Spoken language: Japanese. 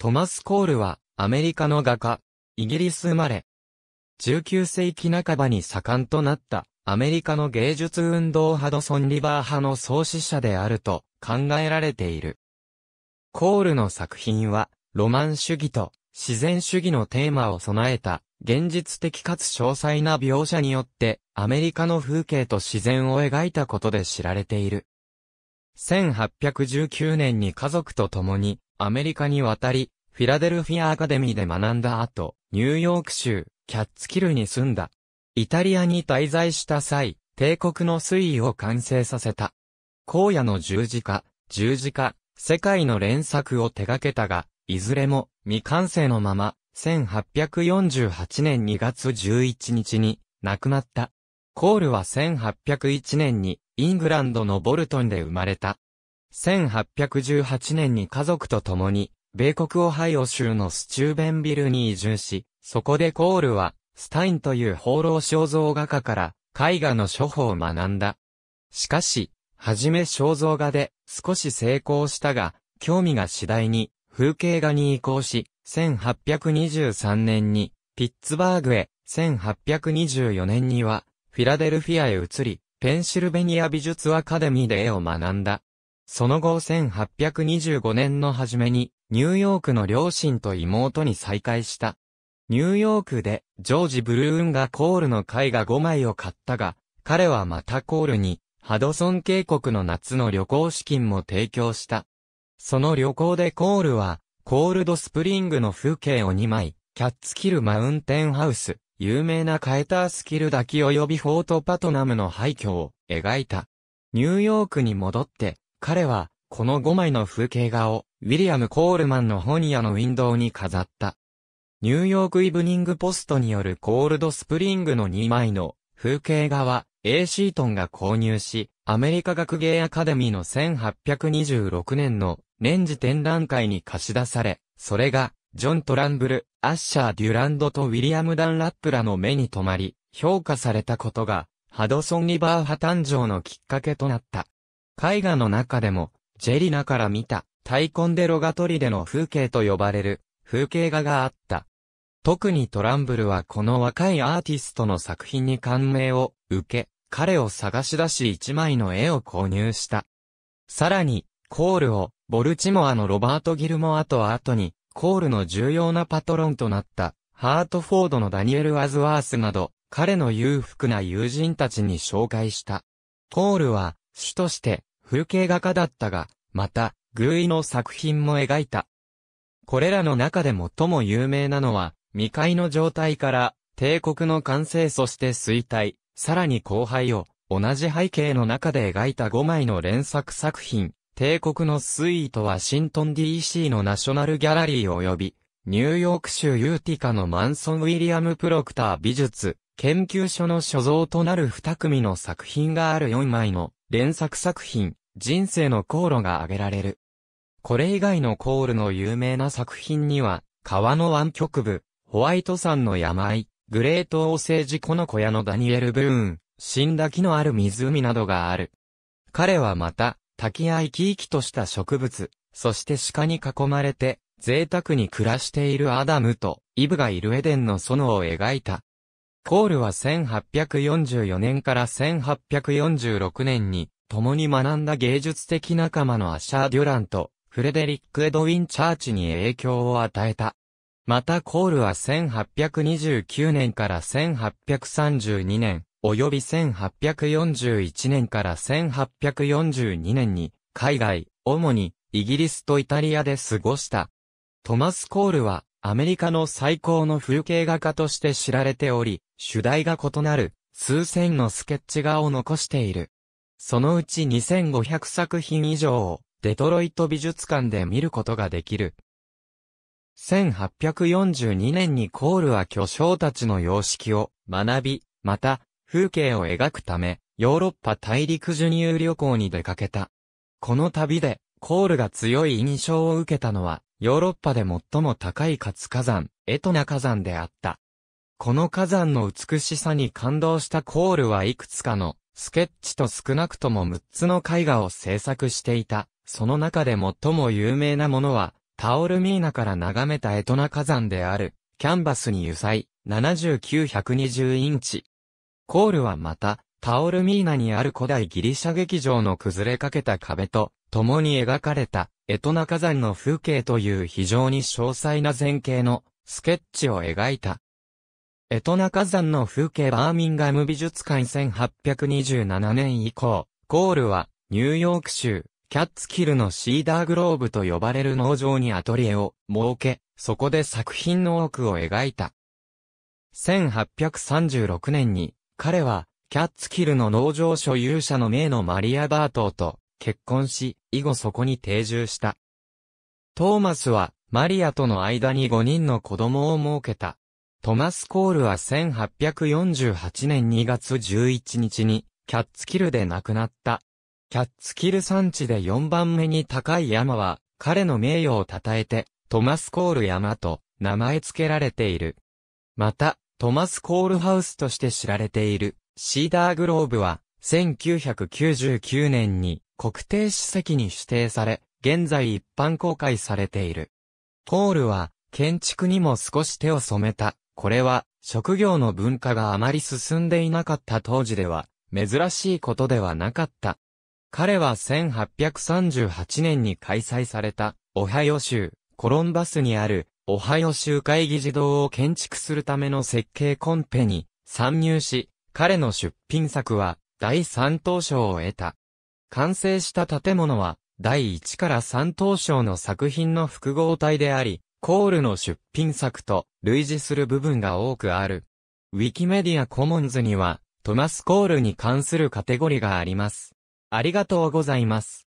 トマス・コールは、アメリカの画家、イギリス生まれ。19世紀半ばに盛んとなった、アメリカの芸術運動ハドソン・リバー派の創始者であると考えられている。コールの作品は、ロマン主義と自然主義のテーマを備えた、現実的かつ詳細な描写によって、アメリカの風景と自然を描いたことで知られている。1819年に家族と共に、アメリカに渡り、フィラデルフィアアカデミーで学んだ後、ニューヨーク州、キャッツキルに住んだ。イタリアに滞在した際、帝国の推移を完成させた。荒野の十字架、十字架、世界の連作を手掛けたが、いずれも未完成のまま、1848年2月11日に亡くなった。コールは1801年にイングランドのボルトンで生まれた。1818年に家族と共に、米国オハイオ州のスチューベンビルに移住し、そこでコールは、スタインという放浪肖像画家から、絵画の処方を学んだ。しかし、はじめ肖像画で少し成功したが、興味が次第に風景画に移行し、1823年にピッツバーグへ、1824年にはフィラデルフィアへ移り、ペンシルベニア美術アカデミーで絵を学んだ。その後1825年の初めに、ニューヨークの両親と妹に再会した。ニューヨークで、ジョージ・ブルーンがコールの絵画5枚を買ったが、彼はまたコールに、ハドソン渓谷の夏の旅行資金も提供した。その旅行でコールは、コールドスプリングの風景を2枚、キャッツキルマウンテンハウス、有名なカエタースキル滝及びフォートパトナムの廃墟を描いた。ニューヨークに戻って、彼は、この5枚の風景画を、ウィリアム・コールマンの本屋のウィンドウに飾った。ニューヨークイブニングポストによるコールドスプリングの2枚の風景画は A シートンが購入し、アメリカ学芸アカデミーの1826年の年次展覧会に貸し出され、それがジョン・トランブル、アッシャー・デュランドとウィリアム・ダンラップらの目に留まり、評価されたことが、ハドソン・リバー派誕生のきっかけとなった。絵画の中でも、ジェリナから見た、タイコンデロガトリデの風景と呼ばれる、風景画があった。特にトランブルはこの若いアーティストの作品に感銘を受け、彼を探し出し一枚の絵を購入した。さらに、コールを、ボルチモアのロバート・ギルモアと後に、コールの重要なパトロンとなった、ハートフォードのダニエル・アズワースなど、彼の裕福な友人たちに紹介した。コールは、主として、風景画家だったが、また、偶意の作品も描いた。これらの中で最も有名なのは、未開の状態から、帝国の完成そして衰退、さらに後輩を、同じ背景の中で描いた5枚の連作作品、帝国の推移とワシントン DC のナショナルギャラリー及び、ニューヨーク州ユーティカのマンソン・ウィリアム・プロクター美術、研究所の所蔵となる2組の作品がある4枚の連作作品、人生の航路が挙げられる。これ以外のコールの有名な作品には、川の湾曲部、ホワイト山の山あい、グレート王政事故の小屋のダニエル・ブーン、死んだ木のある湖などがある。彼はまた、滝や生き生きとした植物、そして鹿に囲まれて、贅沢に暮らしているアダムと、イブがいるエデンの園を描いた、コールは1844年から1846年に、共に学んだ芸術的仲間のアシャー・デュランと、フレデリック・エドウィン・チャーチに影響を与えた。またコールは1829年から1832年、及び1841年から1842年に、海外、主に、イギリスとイタリアで過ごした。トマス・コールは、アメリカの最高の風景画家として知られており、主題が異なる数千のスケッチ画を残している。そのうち2500作品以上をデトロイト美術館で見ることができる。1842年にコールは巨匠たちの様式を学び、また風景を描くためヨーロッパ大陸授乳旅行に出かけた。この旅でコールが強い印象を受けたのはヨーロッパで最も高い活火山、エトナ火山であった。この火山の美しさに感動したコールはいくつかのスケッチと少なくとも6つの絵画を制作していた。その中で最も有名なものは、タオルミーナから眺めたエトナ火山である、キャンバスに油彩、7920インチ。コールはまた、タオルミーナにある古代ギリシャ劇場の崩れかけた壁と、共に描かれた、エトナ火山の風景という非常に詳細な前景のスケッチを描いた。エトナ火山の風景バーミンガム美術館1827年以降、コールはニューヨーク州キャッツキルのシーダーグローブと呼ばれる農場にアトリエを設け、そこで作品の多くを描いた。1836年に彼はキャッツキルの農場所有者の名のマリア・バートーと結婚し、以後そこに定住した。トーマスは、マリアとの間に5人の子供を設けた。トマス・コールは1848年2月11日に、キャッツキルで亡くなった。キャッツキル山地で4番目に高い山は、彼の名誉を称えて、トマス・コール山と名前付けられている。また、トマス・コールハウスとして知られている、シーダーグローブは、1999年に、国定史跡に指定され、現在一般公開されている。ポールは、建築にも少し手を染めた。これは、職業の文化があまり進んでいなかった当時では、珍しいことではなかった。彼は1838年に開催された、オハイオ州、コロンバスにある、オハイオ州会議児童を建築するための設計コンペに参入し、彼の出品作は、第3等賞を得た。完成した建物は、第1から3等賞の作品の複合体であり、コールの出品作と類似する部分が多くある。ウィキメディアコモンズには、トマス・コールに関するカテゴリがあります。ありがとうございます。